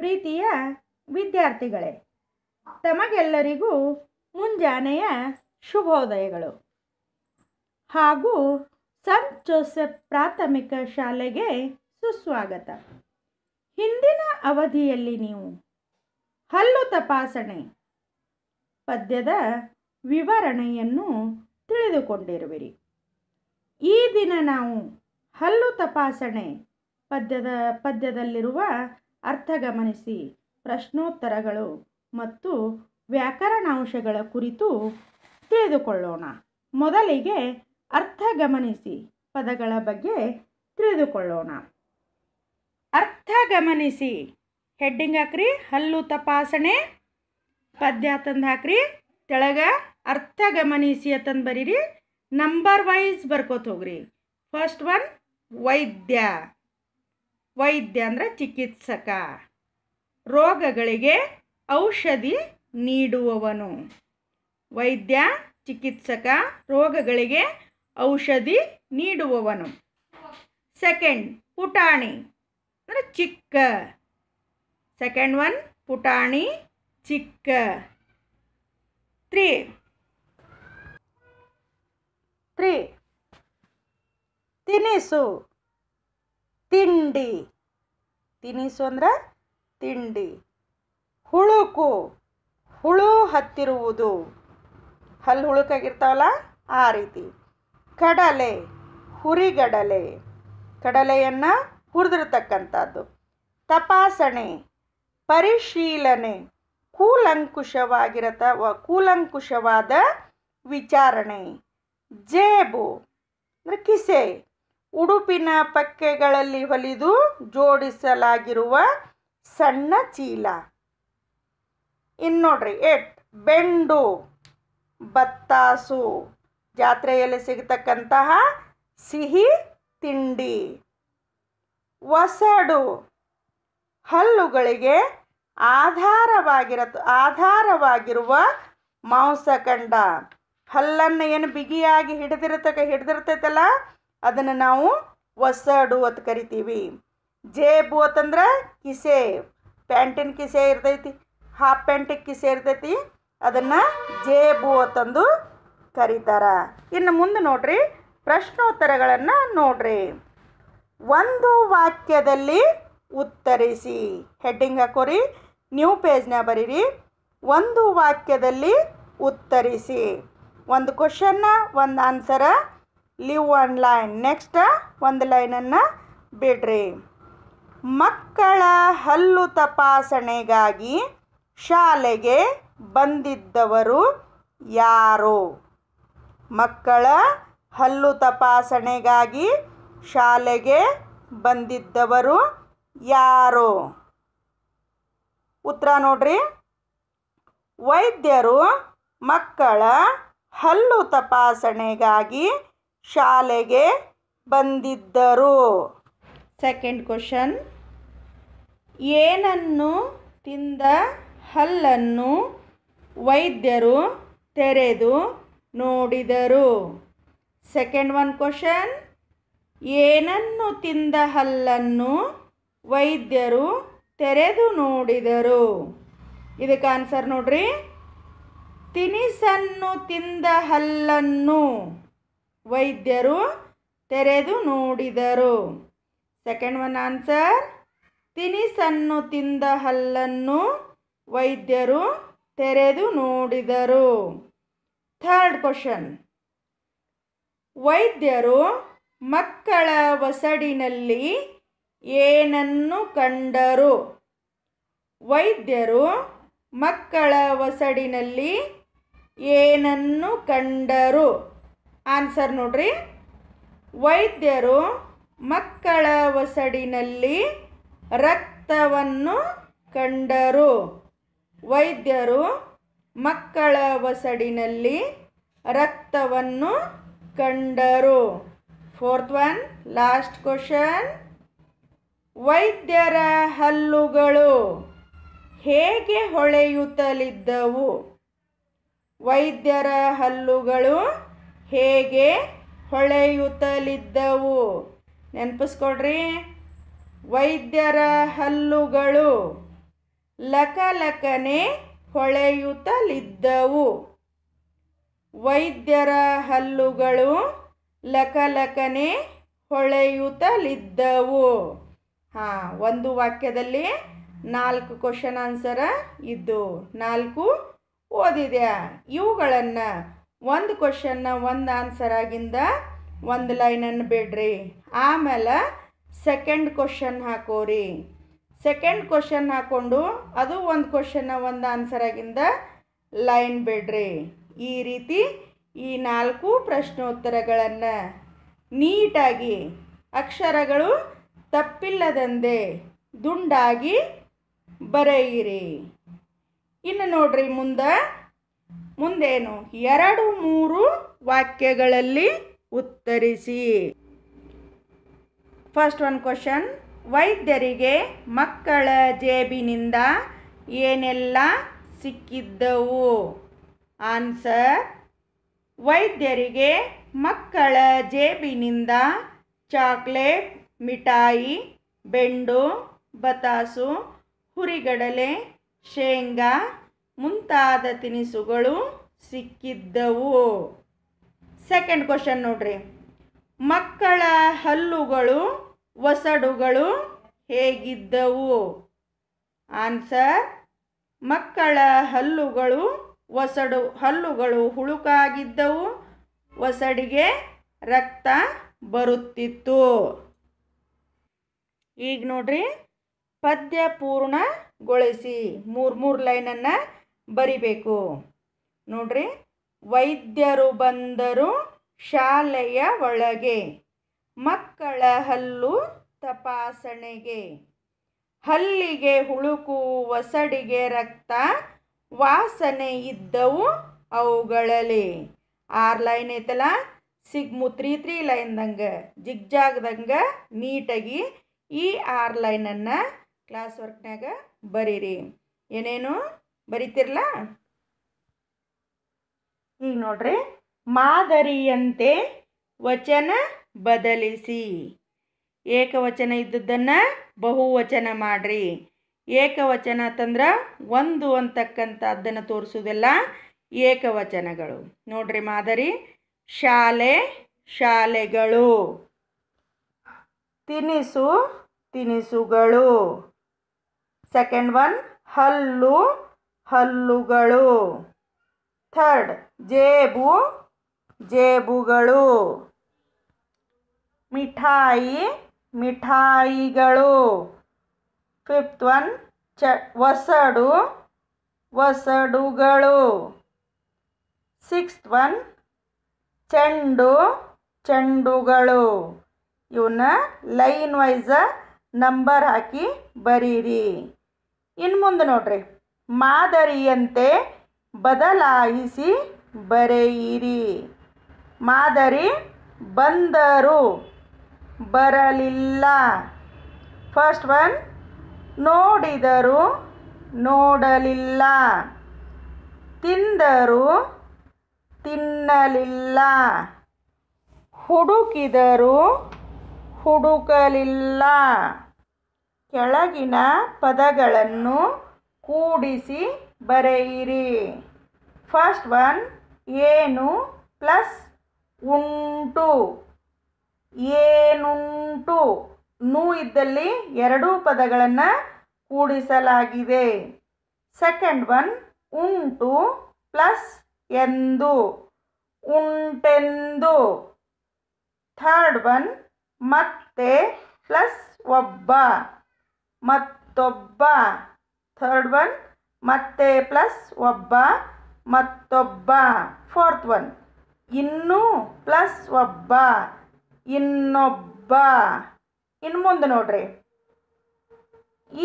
ಪ್ರೀತಿಯ ವಿದ್ಯಾರ್ಥಿಗಳೇ ತಮಗೆಲ್ಲರಿಗೂ ಮುಂಜಾನೆಯ ಶುಭೋದಯಗಳು ಹಾಗೂ ಸಂತ್ ಜೋಸೆಫ್ ಪ್ರಾಥಮಿಕ ಶಾಲೆಗೆ ಸುಸ್ವಾಗತ ಹಿಂದಿನ ಅವಧಿಯಲ್ಲಿ ನೀವು ಹಲ್ಲು ತಪಾಸಣೆ ಪದ್ಯದ ವಿವರಣೆಯನ್ನು ತಿಳಿದುಕೊಂಡಿರುವಿರಿ ಈ ದಿನ ನಾವು ಹಲ್ಲು ತಪಾಸಣೆ ಪದ್ಯದ ಪದ್ಯದಲ್ಲಿರುವ ಅರ್ಥ ಗಮನಿಸಿ ಪ್ರಶ್ನೋತ್ತರಗಳು ಮತ್ತು ವ್ಯಾಕರಣಾಂಶಗಳ ಕುರಿತು ತಿಳಿದುಕೊಳ್ಳೋಣ ಮೊದಲಿಗೆ ಅರ್ಥ ಗಮನಿಸಿ ಪದಗಳ ಬಗ್ಗೆ ತಿಳಿದುಕೊಳ್ಳೋಣ ಅರ್ಥ ಗಮನಿಸಿ ಹೆಡ್ಡಿಂಗ್ ಹಾಕ್ರಿ ಹಲ್ಲು ತಪಾಸಣೆ ಪದ್ಯ ತಂದು ಹಾಕ್ರಿ ತೆಳಗ ಅರ್ಥ ಗಮನಿಸಿ ತಂದು ಬರೀರಿ ನಂಬರ್ ವೈಸ್ ಬರ್ಕೋತ ಹೋಗ್ರಿ ಫಸ್ಟ್ ಒನ್ ವೈದ್ಯ ವೈದ್ಯ ಅಂದರೆ ಚಿಕಿತ್ಸಕ ರೋಗಗಳಿಗೆ ಔಷಧಿ ನೀಡುವವನು ವೈದ್ಯ ಚಿಕಿತ್ಸಕ ರೋಗಗಳಿಗೆ ಔಷಧಿ ನೀಡುವವನು ಸೆಕೆಂಡ್ ಪುಟಾಣಿ ಅಂದರೆ ಚಿಕ್ಕ ಸೆಕೆಂಡ್ ಒನ್ ಪುಟಾಣಿ ಚಿಕ್ಕ ತ್ರೀ ತ್ರೀ ತಿನಿಸು ತಿಂಡಿ ತಿನಿಸು ಅಂದ್ರೆ ತಿಂಡಿ ಹುಳುಕು ಹುಳು ಹತ್ತಿರುವುದು ಹಲ್ಲು ಹುಳುಕಾಗಿರ್ತಾವಲ್ಲ ಆ ರೀತಿ ಕಡಲೆ ಹುರಿಗಡಲೆ ಕಡಲೆಯನ್ನು ಹುರಿದಿರ್ತಕ್ಕಂಥದ್ದು ತಪಾಸಣೆ ಪರಿಶೀಲನೆ ಕೂಲಂಕುಷವಾಗಿರತ ಕೂಲಂಕುಷವಾದ ವಿಚಾರಣೆ ಜೇಬು ಅಂದರೆ ಕಿಸೆ ಉಡುಪಿನ ಪಕ್ಕೆಗಳಲ್ಲಿ ಹೊಲಿದು ಜೋಡಿಸಲಾಗಿರುವ ಸಣ್ಣ ಚೀಲ ಇನ್ನು ನೋಡ್ರಿ ಎಟ್ ಬೆಂಡು ಬತ್ತಾಸು ಜಾತ್ರೆಯಲ್ಲಿ ಸಿಗತಕ್ಕಂತಹ ಸಿಹಿ ತಿಂಡಿ ಒಸಡು ಹಲ್ಲುಗಳಿಗೆ ಆಧಾರವಾಗಿರ ಆಧಾರವಾಗಿರುವ ಮಾಂಸಖಂಡ ಹಲ್ಲನ್ನು ಏನು ಬಿಗಿಯಾಗಿ ಹಿಡಿದಿರತಕ್ಕ ಹಿಡಿದಿರ್ತೈತಲ್ಲ ಅದನ್ನು ನಾವು ಒಸಡು ಅಂತ ಕರಿತೀವಿ ಜೇಬು ಅಂತಂದ್ರೆ ಕಿಸೆ ಪ್ಯಾಂಟಿನ ಕಿಸೆ ಇರ್ತೈತಿ ಹಾಫ್ ಪ್ಯಾಂಟ್ ಕಿಸೆ ಇರ್ತೈತಿ ಅದನ್ನು ಜೇಬು ಅಂತಂದು ಕರೀತಾರ ಇನ್ನು ಮುಂದೆ ನೋಡ್ರಿ ಪ್ರಶ್ನೋತ್ತರಗಳನ್ನು ನೋಡ್ರಿ ಒಂದು ವಾಕ್ಯದಲ್ಲಿ ಉತ್ತರಿಸಿ ಹೆಡ್ಡಿಂಗ್ ಹಾಕೋರಿ ನ್ಯೂ ಪೇಜ್ನ ಬರೀರಿ ಒಂದು ವಾಕ್ಯದಲ್ಲಿ ಉತ್ತರಿಸಿ ಒಂದು ಕ್ವಶನ್ನ ಒಂದು answer leave one line next ಒಂದು ಲೈನನ್ನು ಬಿಡ್ರಿ ಮಕ್ಕಳ ಹಲ್ಲು ತಪಾಸಣೆಗಾಗಿ ಶಾಲೆಗೆ ಬಂದಿದ್ದವರು ಯಾರು ಮಕ್ಕಳ ಹಲ್ಲು ತಪಾಸಣೆಗಾಗಿ ಶಾಲೆಗೆ ಬಂದಿದ್ದವರು ಯಾರು ಉತ್ತರ ನೋಡ್ರಿ ವೈದ್ಯರು ಮಕ್ಕಳ ಹಲ್ಲು ತಪಾಸಣೆಗಾಗಿ ಶಾಲೆಗೆ ಬಂದಿದ್ದರು ಸೆಕೆಂಡ್ ಕ್ವಶನ್ ಏನನ್ನು ತಿಂದ ಹಲ್ಲನ್ನು ವೈದ್ಯರು ತೆರೆದು ನೋಡಿದರು ಸೆಕೆಂಡ್ ಒನ್ ಕ್ವಶನ್ ಏನನ್ನು ತಿಂದ ಹಲ್ಲನ್ನು ವೈದ್ಯರು ತೆರೆದು ನೋಡಿದರು ಇದಕ್ಕೆ ಆನ್ಸರ್ ನೋಡ್ರಿ ತಿನಿಸನ್ನು ತಿಂದ ಹಲ್ಲನ್ನು ವೈದ್ಯರು ತೆರೆದು ನೋಡಿದರು ಸೆಕೆಂಡ್ ಒನ್ ಆನ್ಸರ್ ತಿನಿಸನ್ನು ತಿಂದ ಹಲ್ಲನ್ನು ವೈದ್ಯರು ತೆರೆದು ನೋಡಿದರು ಥರ್ಡ್ ಕ್ವಶನ್ ವೈದ್ಯರು ಮಕ್ಕಳ ಒಸಡಿನಲ್ಲಿ ಏನನ್ನು ಕಂಡರು ವೈದ್ಯರು ಮಕ್ಕಳ ಒಸಡಿನಲ್ಲಿ ಏನನ್ನು ಕಂಡರು ಆನ್ಸರ್ ನೋಡ್ರಿ ವೈದ್ಯರು ಮಕ್ಕಳ ಒಸಡಿನಲ್ಲಿ ರಕ್ತವನ್ನು ಕಂಡರು ವೈದ್ಯರು ಮಕ್ಕಳ ಒಸಡಿನಲ್ಲಿ ರಕ್ತವನ್ನು ಕಂಡರು ಫೋರ್ತ್ ಒನ್ ಲಾಸ್ಟ್ ಕ್ವಶನ್ ವೈದ್ಯರ ಹಲ್ಲುಗಳು ಹೇಗೆ ಹೊಳೆಯುತ್ತಲಿದ್ದವು ವೈದ್ಯರ ಹಲ್ಲುಗಳು ಹೇಗೆ ಹೊಳೆಯುತ್ತಲಿದ್ದವು ನೆನಪಿಸ್ಕೊಡ್ರಿ ವೈದ್ಯರ ಹಲ್ಲುಗಳು ಲಕಲಕನೆ ಹೊಳೆಯುತ್ತಲಿದ್ದವು ವೈದ್ಯರ ಹಲ್ಲುಗಳು ಲಕಲಕನೆ ಹೊಳೆಯುತ್ತಲಿದ್ದವು ಹಾಂ ಒಂದು ವಾಕ್ಯದಲ್ಲಿ ನಾಲ್ಕು ಕ್ವಶನ್ ಆನ್ಸರ ಇದ್ದು ನಾಲ್ಕು ಓದಿದ್ಯಾ ಇವುಗಳನ್ನು ಒಂದು ಕ್ವಶನ್ನ ಒಂದು ಆನ್ಸರ್ ಆಗಿಂದ ಒಂದು ಲೈನನ್ನು ಬಿಡ್ರಿ ಆಮೇಲೆ ಸೆಕೆಂಡ್ ಕ್ವಶನ್ ಹಾಕೋರಿ ಸೆಕೆಂಡ್ ಕ್ವಶನ್ ಹಾಕ್ಕೊಂಡು ಅದು ಒಂದು ಕ್ವಶನ್ನ ಒಂದು ಆನ್ಸರ್ ಆಗಿಂದ ಲೈನ್ ಬಿಡ್ರಿ ಈ ರೀತಿ ಈ ನಾಲ್ಕು ಪ್ರಶ್ನೋತ್ತರಗಳನ್ನು ನೀಟಾಗಿ ಅಕ್ಷರಗಳು ತಪ್ಪಿಲ್ಲದಂದೆ ದುಂಡಾಗಿ ಬರೆಯಿರಿ ಇನ್ನು ನೋಡ್ರಿ ಮುಂದೆ ಮುಂದೇನು ಎರಡು ಮೂರು ವಾಕ್ಯಗಳಲ್ಲಿ ಉತ್ತರಿಸಿ ಫಸ್ಟ್ ಒನ್ ಕ್ವಶನ್ ವೈದ್ಯರಿಗೆ ಮಕ್ಕಳ ಜೇಬಿನಿಂದ ಏನೆಲ್ಲ ಸಿಕ್ಕಿದ್ದವು ಆನ್ಸರ್ ವೈದ್ಯರಿಗೆ ಮಕ್ಕಳ ಜೇಬಿನಿಂದ ಚಾಕ್ಲೇಟ್ ಮಿಠಾಯಿ ಬೆಂಡು ಬತಾಸು ಹುರಿಗಡಲೆ ಶೇಂಗಾ ಮುಂತಾದ ತಿನಿಸುಗಳು ಸಿಕ್ಕಿದ್ದವು ಸೆಕೆಂಡ್ ಕ್ವಶನ್ ನೋಡ್ರಿ ಮಕ್ಕಳ ಹಲ್ಲುಗಳು ಒಸಡುಗಳು ಹೇಗಿದ್ದವು ಆನ್ಸರ್ ಮಕ್ಕಳ ಹಲ್ಲುಗಳು ಒಸಡು ಹಲ್ಲುಗಳು ಹುಳುಕಾಗಿದ್ದವು ಒಸಡಿಗೆ ರಕ್ತ ಬರುತ್ತಿತ್ತು ಈಗ ನೋಡ್ರಿ ಪದ್ಯ ಪೂರ್ಣಗೊಳಿಸಿ ಮೂರು ಮೂರು ಲೈನನ್ನು ಬರಿಬೇಕು ನೋಡ್ರಿ ವೈದ್ಯರು ಬಂದರು ಶಾಲೆಯ ಒಳಗೆ ಮಕ್ಕಳ ಹಲ್ಲು ತಪಾಸಣೆಗೆ ಹಲ್ಲಿಗೆ ಹುಳುಕು ಒಸಡಿಗೆ ರಕ್ತ ವಾಸನೆ ಇದ್ದವು ಅವುಗಳಲ್ಲಿ ಆರು ಲೈನ್ ಐತಲ್ಲ ಸಿಗ್ಮು ತ್ರೀ ತ್ರೀ ಲೈನ್ದಂಗೆ ಜಿಗ್ಜಾಗ್ದಂಗೆ ನೀಟಾಗಿ ಈ ಆರು ಲೈನನ್ನು ಕ್ಲಾಸ್ ವರ್ಕ್ನಾಗ ಬರೀರಿ ಏನೇನು ಬರಿತಿರ್ಲ ಈಗ ನೋಡ್ರಿ ಮಾದರಿಯಂತೆ ವಚನ ಬದಲಿಸಿ ಏಕವಚನ ಇದ್ದದ್ದನ್ನು ಬಹುವಚನ ಮಾಡ್ರಿ ಏಕವಚನ ಅಂತಂದ್ರೆ ಒಂದು ಅಂತಕ್ಕಂಥದ್ದನ್ನು ತೋರಿಸೋದೆಲ್ಲ ಏಕವಚನಗಳು ನೋಡ್ರಿ ಮಾದರಿ ಶಾಲೆ ಶಾಲೆಗಳು ತಿನಿಸು ತಿನಿಸುಗಳು ಸೆಕೆಂಡ್ ಒನ್ ಹಲ್ಲು ಹಲ್ಲುಗಳು ಥರ್ಡ್ ಜೇಬು ಜೇಬುಗಳು ಮಿಠಾಯಿ ಮಿಠಾಯಿಗಳು ಫಿಫ್ತ್ ಒನ್ ಚ ಒಸಡು ಒಸಡುಗಳು ಸಿಕ್ಸ್ತ್ ಒನ್ ಚೆಂಡು ಚೆಂಡುಗಳು ಇವನ್ನ ಲೈನ್ ವೈಸ ನಂಬರ್ ಹಾಕಿ ಬರೀರಿ ಇನ್ನು ಮುಂದೆ ನೋಡ್ರಿ ಮಾದರಿಯಂತೆ ಬದಲಾಯಿಸಿ ಬರೆಯಿರಿ ಮಾದರಿ ಬಂದರು ಬರಲಿಲ್ಲ ಫಸ್ಟ್ ಒನ್ ನೋಡಿದರು ನೋಡಲಿಲ್ಲ ತಿಂದರು ತಿನ್ನಲಿಲ್ಲ ಹುಡುಕಿದರು ಹುಡುಕಲಿಲ್ಲ ಕೆಳಗಿನ ಪದಗಳನ್ನು ಕೂಡಿಸಿ ಬರೆಯಿರಿ ಫಸ್ಟ್ ಒನ್ ಏನು ಪ್ಲಸ್ ಉಂಟು ಏನುಂಟು ನು ಇದ್ದಲ್ಲಿ ಎರಡೂ ಪದಗಳನ್ನು ಕೂಡಿಸಲಾಗಿದೆ ಸೆಕೆಂಡ್ ಒನ್ ಉಂಟು ಪ್ಲಸ್ ಎಂದು ಉಂಟೆಂದು ಥರ್ಡ್ ಒನ್ ಮತ್ತೆ ಪ್ಲಸ್ ಒಬ್ಬ ಮತ್ತೊಬ್ಬ ಥರ್ಡ್ ಒನ್ ಮತ್ತೆ ಪ್ಲಸ್ ಒಬ್ಬ ಮತ್ತೊಬ್ಬ ಫೋರ್ತ್ ಒನ್ ಇನ್ನೂ ಪ್ಲಸ್ ಒಬ್ಬ ಇನ್ನೊಬ್ಬ ಇನ್ನು ಮುಂದೆ ನೋಡ್ರಿ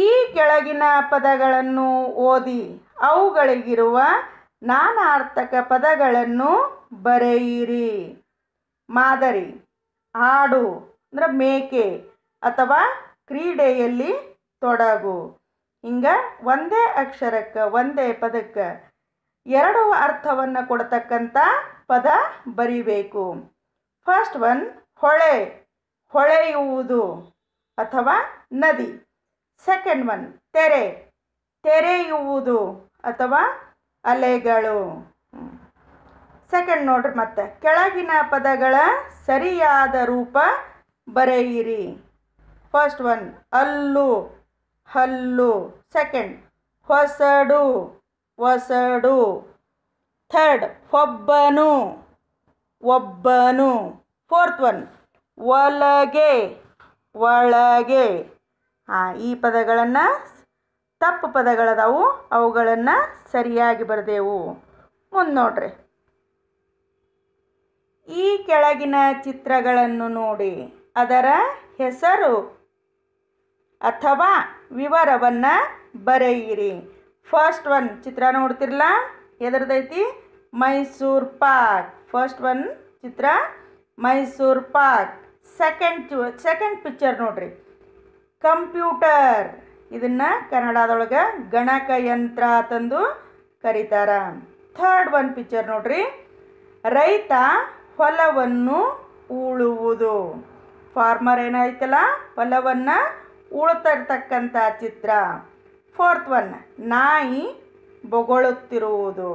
ಈ ಕೆಳಗಿನ ಪದಗಳನ್ನು ಓದಿ ಅವುಗಳಿಗಿರುವ ನಾನಾರ್ಥಕ ಪದಗಳನ್ನು ಬರೆಯಿರಿ ಮಾದರಿ ಆಡು ಅಂದರೆ ಮೇಕೆ ಅಥವಾ ಕ್ರೀಡೆಯಲ್ಲಿ ತೊಡಗು ಹಿಂಗೆ ಒಂದೇ ಅಕ್ಷರಕ್ಕೆ ಒಂದೇ ಪದಕ್ಕೆ ಎರಡು ಅರ್ಥವನ್ನು ಕೊಡ್ತಕ್ಕಂಥ ಪದ ಬರಿಬೇಕು ಫಸ್ಟ್ ಒನ್ ಹೊಳೆ ಹೊಳೆಯುವುದು ಅಥವಾ ನದಿ ಸೆಕೆಂಡ್ ಒನ್ ತೆರೆ ತೆರೆಯುವುದು ಅಥವಾ ಅಲೆಗಳು ಸೆಕೆಂಡ್ ನೋಡ್ರಿ ಮತ್ತೆ ಕೆಳಗಿನ ಪದಗಳ ಸರಿಯಾದ ರೂಪ ಬರೆಯಿರಿ ಫಸ್ಟ್ ಒನ್ ಅಲ್ಲು ಹಲ್ಲು ಸೆಕೆಂಡ್ ಹೊಸಡು ಹೊಸಡು ಥರ್ಡ್ ಒಬ್ಬನು ಒಬ್ಬನು ಫೋರ್ತ್ ಒನ್ ಒಳಗೆ ಒಳಗೆ ಹಾಂ ಈ ಪದಗಳನ್ನು ತಪ್ಪು ಪದಗಳದಾವು ಅವುಗಳನ್ನು ಸರಿಯಾಗಿ ಬರೆದೆವು ಮುಂದೆ ನೋಡ್ರಿ ಈ ಕೆಳಗಿನ ಚಿತ್ರಗಳನ್ನು ನೋಡಿ ಅದರ ಹೆಸರು ಅಥವಾ ವಿವರವನ್ನು ಬರೆಯಿರಿ ಫಸ್ಟ್ ಒನ್ ಚಿತ್ರ ನೋಡ್ತಿರಲ್ಲ ಎದ್ರದೈತಿ ಮೈಸೂರು ಪಾಕ್ ಫಸ್ಟ್ ಒನ್ ಚಿತ್ರ Mysore pak second second picture ನೋಡ್ರಿ ಕಂಪ್ಯೂಟರ್ ಇದನ್ನು ಕನ್ನಡದೊಳಗೆ ಗಣಕಯಂತ್ರ ತಂದು ಕರೀತಾರ ಥರ್ಡ್ ಒನ್ ಪಿಕ್ಚರ್ ನೋಡ್ರಿ ರೈತ ಹೊಲವನ್ನು ಉಳುವುದು ಫಾರ್ಮರ್ ಏನಾಯ್ತಲ್ಲ ಹೊಲವನ್ನು ಉಳ್ತಿರ್ತಕ್ಕಂಥ ಚಿತ್ರ ಫೋರ್ತ್ ಒನ್ ನಾಯಿ ಬೊಗಳುತ್ತಿರುವುದು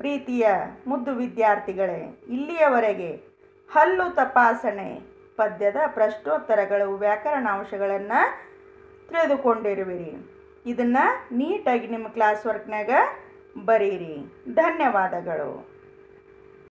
ಪ್ರೀತಿಯ ಮುದ್ದು ವಿದ್ಯಾರ್ಥಿಗಳೇ ಇಲ್ಲಿಯವರೆಗೆ ಹಲ್ಲು ತಪಾಸಣೆ ಪದ್ಯದ ಪ್ರಶ್ನೋತ್ತರಗಳು ವ್ಯಾಕರಣಾಂಶಗಳನ್ನು ತಿಳಿದುಕೊಂಡಿರುವಿರಿ ಇದನ್ನು ನೀಟಾಗಿ ನಿಮ್ಮ ಕ್ಲಾಸ್ ವರ್ಕ್ನಾಗ ಬರೀರಿ ಧನ್ಯವಾದಗಳು